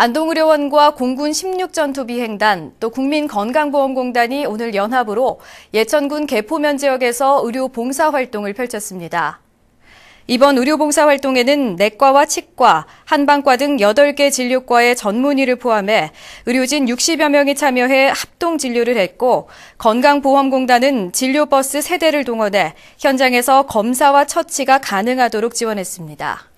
안동의료원과 공군 16전투비행단 또 국민건강보험공단이 오늘 연합으로 예천군 개포면 지역에서 의료 봉사활동을 펼쳤습니다. 이번 의료봉사활동에는 내과와 치과, 한방과 등 8개 진료과의 전문의를 포함해 의료진 60여 명이 참여해 합동 진료를 했고 건강보험공단은 진료버스 3대를 동원해 현장에서 검사와 처치가 가능하도록 지원했습니다.